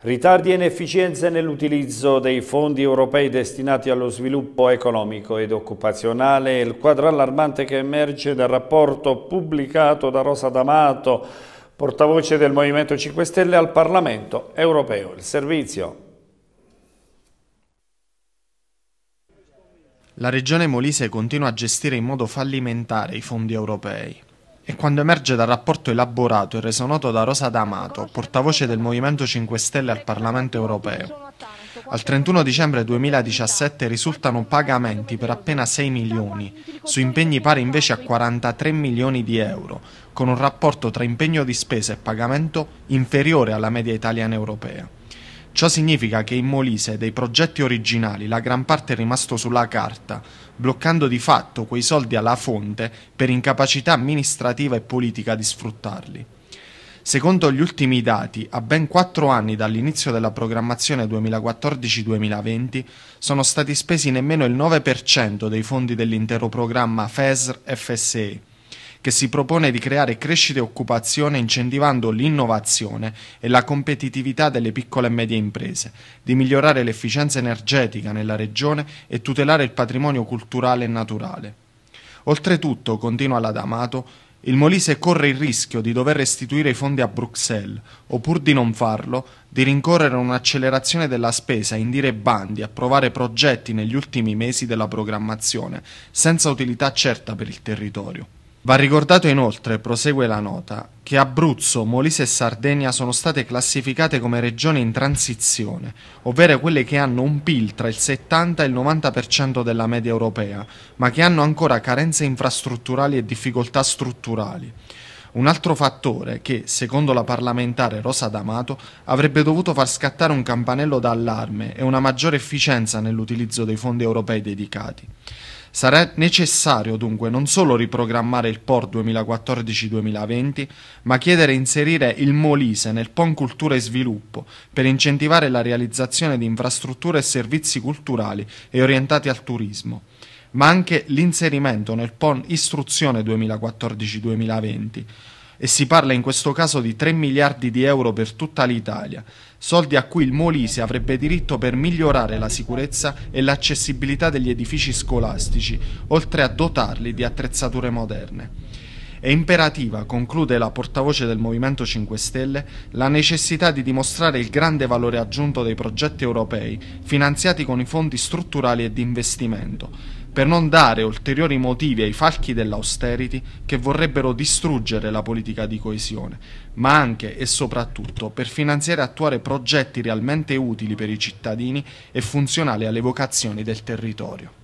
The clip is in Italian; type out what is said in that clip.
Ritardi e inefficienze nell'utilizzo dei fondi europei destinati allo sviluppo economico ed occupazionale il quadro allarmante che emerge dal rapporto pubblicato da Rosa D'Amato, portavoce del Movimento 5 Stelle al Parlamento europeo. Il servizio. La regione Molise continua a gestire in modo fallimentare i fondi europei e quando emerge dal rapporto elaborato e reso noto da Rosa D'Amato, portavoce del Movimento 5 Stelle al Parlamento europeo. Al 31 dicembre 2017 risultano pagamenti per appena 6 milioni, su impegni pari invece a 43 milioni di euro, con un rapporto tra impegno di spesa e pagamento inferiore alla media italiana europea. Ciò significa che in Molise dei progetti originali la gran parte è rimasto sulla carta, bloccando di fatto quei soldi alla fonte per incapacità amministrativa e politica di sfruttarli. Secondo gli ultimi dati, a ben quattro anni dall'inizio della programmazione 2014-2020 sono stati spesi nemmeno il 9% dei fondi dell'intero programma FESR-FSE che si propone di creare crescita e occupazione incentivando l'innovazione e la competitività delle piccole e medie imprese, di migliorare l'efficienza energetica nella regione e tutelare il patrimonio culturale e naturale. Oltretutto, continua la D'Amato, il Molise corre il rischio di dover restituire i fondi a Bruxelles o, pur di non farlo, di rincorrere un'accelerazione della spesa, indire bandi, approvare progetti negli ultimi mesi della programmazione, senza utilità certa per il territorio. Va ricordato inoltre, prosegue la nota, che Abruzzo, Molise e Sardegna sono state classificate come regioni in transizione, ovvero quelle che hanno un PIL tra il 70 e il 90% della media europea, ma che hanno ancora carenze infrastrutturali e difficoltà strutturali. Un altro fattore che, secondo la parlamentare Rosa D'Amato, avrebbe dovuto far scattare un campanello d'allarme e una maggiore efficienza nell'utilizzo dei fondi europei dedicati. Sarà necessario dunque non solo riprogrammare il POR 2014-2020, ma chiedere e inserire il Molise nel PON Cultura e Sviluppo per incentivare la realizzazione di infrastrutture e servizi culturali e orientati al turismo ma anche l'inserimento nel PON Istruzione 2014-2020 e si parla in questo caso di 3 miliardi di euro per tutta l'Italia, soldi a cui il Molise avrebbe diritto per migliorare la sicurezza e l'accessibilità degli edifici scolastici, oltre a dotarli di attrezzature moderne. È imperativa, conclude la portavoce del Movimento 5 Stelle, la necessità di dimostrare il grande valore aggiunto dei progetti europei finanziati con i fondi strutturali e di investimento, per non dare ulteriori motivi ai falchi dell'austerity che vorrebbero distruggere la politica di coesione, ma anche e soprattutto per finanziare e attuare progetti realmente utili per i cittadini e funzionali alle vocazioni del territorio.